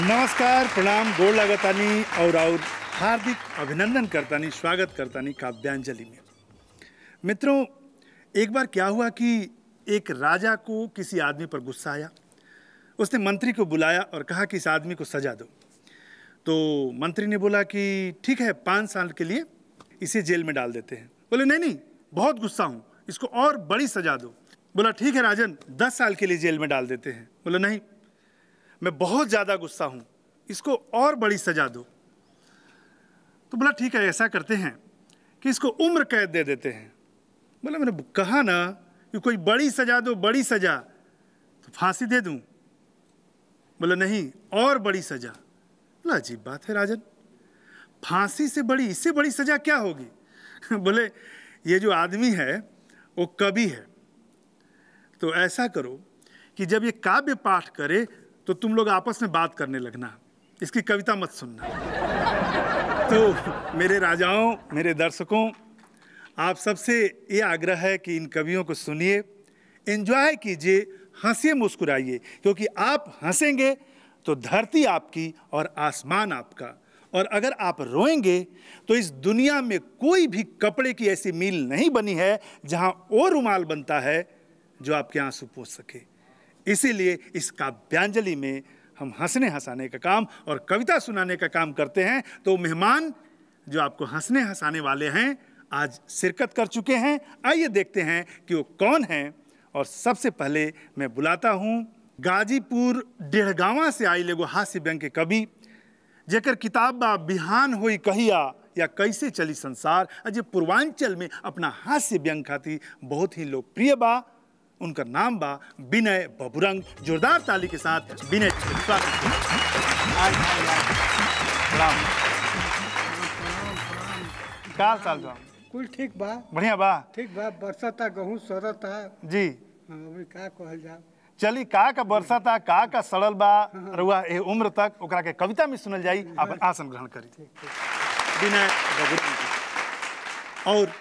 नमस्कार प्रणाम गोड़ लगतानी और और हार्दिक अभिनंदन करता नहीं स्वागत करता नहीं काव्यांजलि में मित्रों एक बार क्या हुआ कि एक राजा को किसी आदमी पर गुस्सा आया उसने मंत्री को बुलाया और कहा कि इस आदमी को सजा दो तो मंत्री ने बोला कि ठीक है पाँच साल के लिए इसे जेल में डाल देते हैं बोले नहीं नहीं बहुत गुस्सा हूँ इसको और बड़ी सजा दो बोला ठीक है राजन दस साल के लिए जेल में डाल देते हैं बोला नहीं मैं बहुत ज़्यादा गुस्सा हूँ इसको और बड़ी सज़ा दो तो बोला ठीक है ऐसा करते हैं कि इसको उम्र कैद दे देते हैं बोला मैंने कहा ना कि कोई बड़ी सज़ा दो बड़ी सज़ा तो फांसी दे दूँ बोला नहीं और बड़ी सज़ा बोला अजीब बात है राजन फांसी से बड़ी इससे बड़ी सज़ा क्या होगी बोले ये जो आदमी है वो कवि है तो ऐसा करो कि जब ये काव्य पाठ करे तो तुम लोग आपस में बात करने लगना इसकी कविता मत सुनना तो मेरे राजाओं मेरे दर्शकों आप सबसे ये आग्रह है कि इन कवियों को सुनिए एंजॉय कीजिए हंसिए मुस्कुराइए क्योंकि आप हंसेंगे तो धरती आपकी और आसमान आपका और अगर आप रोएंगे तो इस दुनिया में कोई भी कपड़े की ऐसी मील नहीं बनी है जहाँ वो रुमाल बनता है जो आपके आंसू पोस सके इसीलिए इस काव्यांजलि में हम हंसने हंसाने का काम और कविता सुनाने का काम करते हैं तो मेहमान जो आपको हंसने हंसाने वाले हैं आज शिरकत कर चुके हैं आइए देखते हैं कि वो कौन हैं और सबसे पहले मैं बुलाता हूँ गाजीपुर डेढ़गावा से आई लेगो हास्य व्यंग के कवि जेकर किताब बा बिहान हुई कहिया या कैसे चली संसार अजय पूर्वांचल में अपना हास्य व्यंग खाती बहुत ही लोकप्रिय बा उनका नाम बा विनय बबुरंग जोरदार ताली के साथ विनय का साल कुल ठीक बा बढ़िया बा ठीक बा बरसता गहूं सरता जी हाँ, अभी का कहल जा चली का का बरसता का का सड़ल बा हाँ, हाँ। रुआ ए उम्र तक ओकरा के कविता में सुनल जाई अपन आसन ग्रहण करी विनय बबुरंग और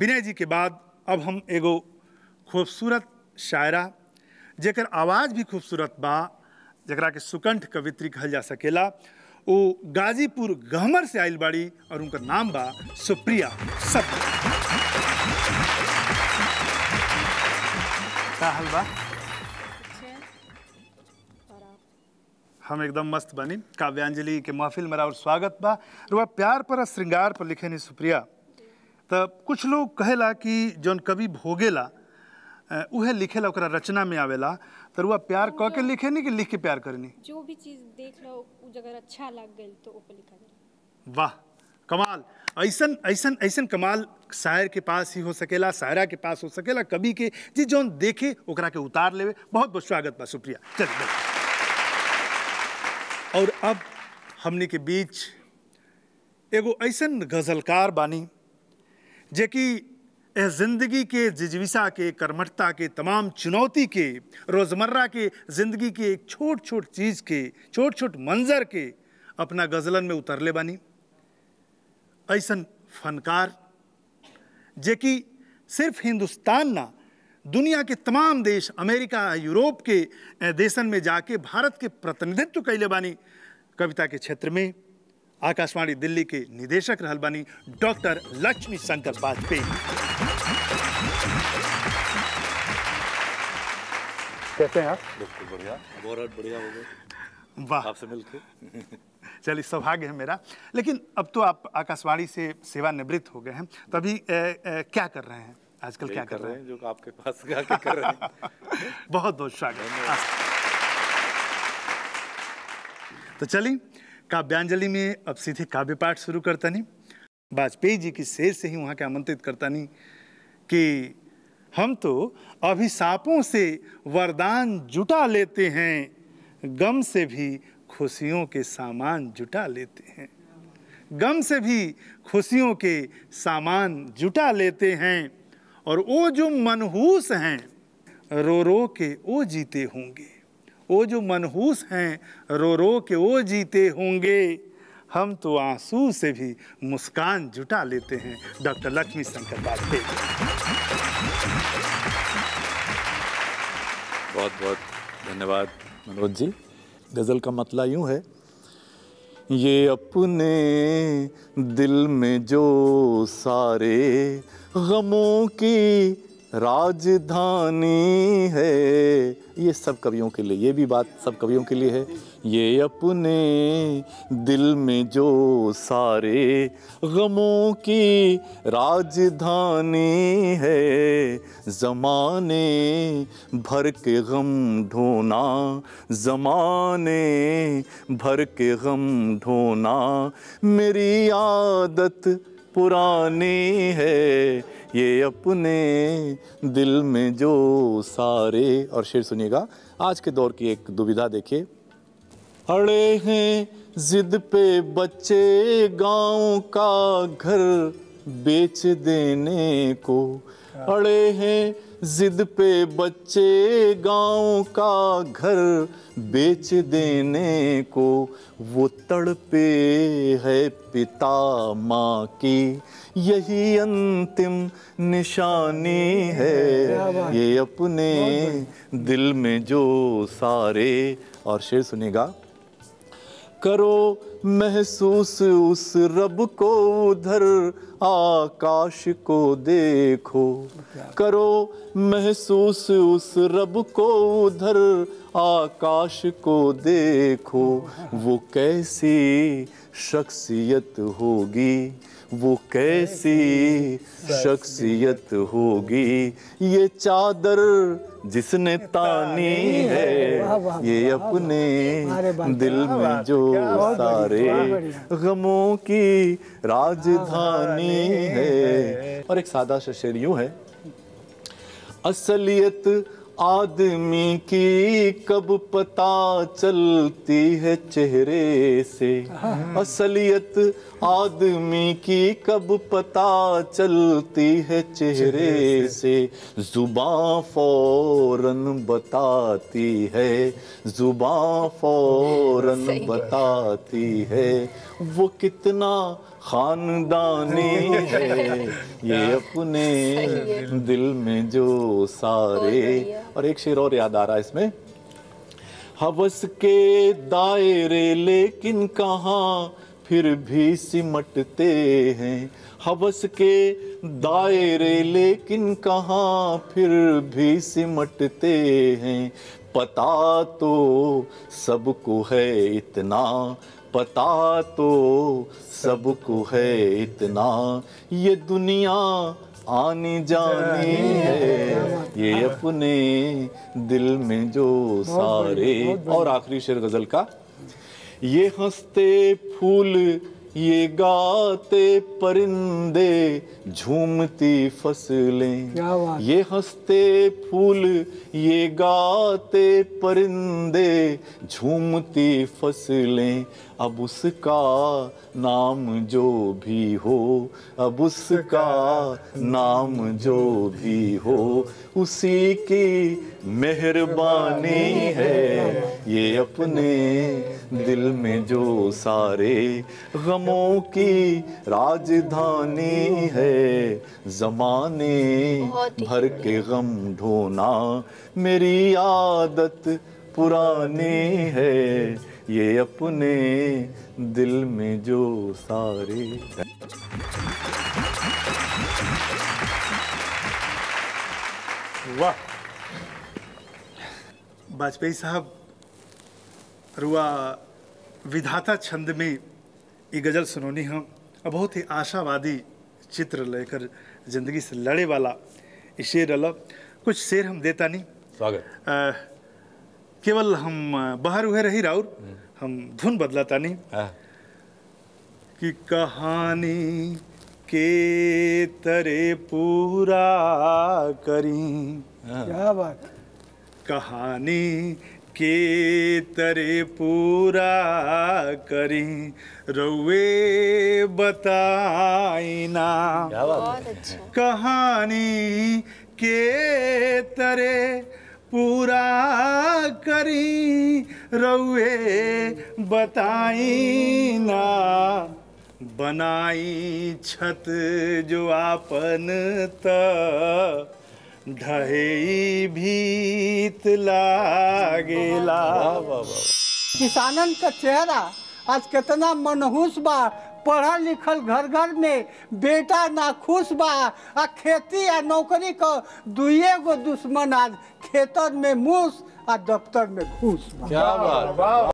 विनय जी के बाद अब हम एगो खूबसूरत शायरा जेकर आवाज़ भी खूबसूरत बा जरा के सुकंठ कवित्री कहल जा सकेला वो गाजीपुर गहमर से आयल बाड़ी और उनका नाम बा सुप्रिया सब बा हम एकदम मस्त बनी काव्यांजलि के महफिल में और स्वागत बा रुआ प्यार पर श्रृंगार पर लिखे नहीं सुप्रिया तब कुछ लोग कहेला कि जौन कवि भोगेला उह लिखे ला रचना में आवेला वह प्यार कह के लिखे नहीं कि लिख के प्यार करनी जो भी चीज देख लो जगह अच्छा लग गई तो लिखा वाह कमाल ऐसन ऐसन ऐसन कमाल शायर के पास ही हो सकेला शायरा के पास हो सकेला कवि के जी जौन देखे ओकरा के उतार लेवे बहुत बहुत स्वागत बा शुक्रिया चलिए और अब हमने के बीच एगो ऐसन गज़लकार बानी जे कि यह ज़िंदगी के जिजविसा के कर्मठता के तमाम चुनौती के रोज़मर्रा के ज़िंदगी के एक छोट छोट चीज़ के छोट छोट मंज़र के अपना गज़लन में उतरले बानी ऐसन फनकार जे कि सिर्फ हिंदुस्तान ना दुनिया के तमाम देश अमेरिका यूरोप के देशन में जाके भारत के प्रतिनिधित्व कैले बानी कविता के क्षेत्र में आकाशवाणी दिल्ली के निदेशक रहल बानी डॉक्टर लक्ष्मी शंकर वाजपेयी कैसे हैं आप बहुत बढ़िया हो गए वाह आपसे मिलकर चलिए सौभाग्य है मेरा लेकिन अब तो आप आकाशवाणी से सेवानिवृत्त हो गए हैं तभी तो ए, ए, क्या कर रहे हैं आजकल क्या कर, कर रहे हैं जो आपके पास क्या क्या कर रहे हैं बहुत बहुत स्वागत हाँ। तो चलिए काव्यांजलि में अब सीधे काव्य पाठ शुरू करता नहीं वाजपेयी जी की शेर से ही वहाँ के आमंत्रित करता नहीं कि हम तो अभिशापों से वरदान जुटा लेते हैं गम से भी खुशियों के सामान जुटा लेते हैं गम से भी खुशियों के सामान जुटा लेते हैं और वो जो मनहूस हैं रो रो के वो जीते होंगे वो जो मनहूस हैं रो रो के वो जीते होंगे हम तो आंसू से भी मुस्कान जुटा लेते हैं डॉक्टर लक्ष्मी शंकर वाजपेयी बहुत बहुत धन्यवाद मनोज जी गज़ल का मतला यूँ है ये अपने दिल में जो सारे गमों की राजधानी है ये सब कवियों के लिए ये भी बात सब कवियों के लिए है ये अपने दिल में जो सारे गमों की राजधानी है ज़माने भर के गम ढोना ज़माने भर के गम ढोना मेरी आदत पुराने है ये अपने दिल में जो सारे और शेर सुनिएगा आज के दौर की एक दुविधा देखिए अड़े हैं जिद पे बच्चे गांव का घर बेच देने को हाँ। अड़े हैं जिद पे बच्चे गांव का घर बेच देने को वो तड़पे है पिता माँ की यही अंतिम निशानी है ये अपने दिल में जो सारे और शेर सुनेगा करो महसूस उस रब को उधर आकाश को देखो करो महसूस उस रब को उधर आकाश को देखो वो कैसी शख्सियत होगी वो कैसी शख्सियत होगी ये चादर जिसने तानी है ये अपने दिल में जो सारे गमों की राजधानी है और एक सादा शेर यूं है असलियत आदमी की कब पता चलती है चेहरे से असलियत आदमी की कब पता चलती है चेहरे से जुबा फौरन बताती है जुबा फौरन बताती है वो कितना खानदानी है ये अपने दिल में जो सारे और एक शेर और याद आ रहा है इसमें हवस के दायरे लेकिन कहाँ फिर भी सिमटते हैं हवस के दायरे लेकिन कहाँ फिर भी सिमटते हैं पता तो सबको है इतना पता तो सबको है इतना ये दुनिया आने जाने है ये अपने दिल में जो सारे और आखिरी शेर गजल का ये हंसते फूल ये गाते परिंदे झूमती फसलें ये हंसते फूल ये गाते परिंदे झूमती फसलें अब उसका नाम जो भी हो अब उसका नाम जो भी हो उसी की मेहरबानी है ये अपने दिल में जो सारे गम गुलामों की राजधानी है जमाने भर के गम ढोना मेरी आदत पुरानी है ये अपने दिल में जो सारे वाह वाजपेयी साहब रुआ विधाता छंद में ये गज़ल सुनोनी हम बहुत ही आशावादी चित्र लेकर ज़िंदगी से लड़े वाला शेर अलग कुछ शेर हम देता नहीं स्वागत केवल हम बाहर हुए रही राउर हम धुन बदलाता नहीं हाँ। कि कहानी के तरे पूरा करी हाँ। क्या बात कहानी के तरे पूरा करी रउे बताइना अच्छा। कहानी के तरे पूरा करी रउे बताइना बनाई छत जो आपन त ढहे भी गीत लागेला किसानन का चेहरा आज कितना मनहूस बा पढ़ल लिखल घर घर में बेटा ना खुश बा आ खेती आ नौकरी को दुए गो दुश्मन आज खेतर में मूस आ दफ्तर में घूस क्या बात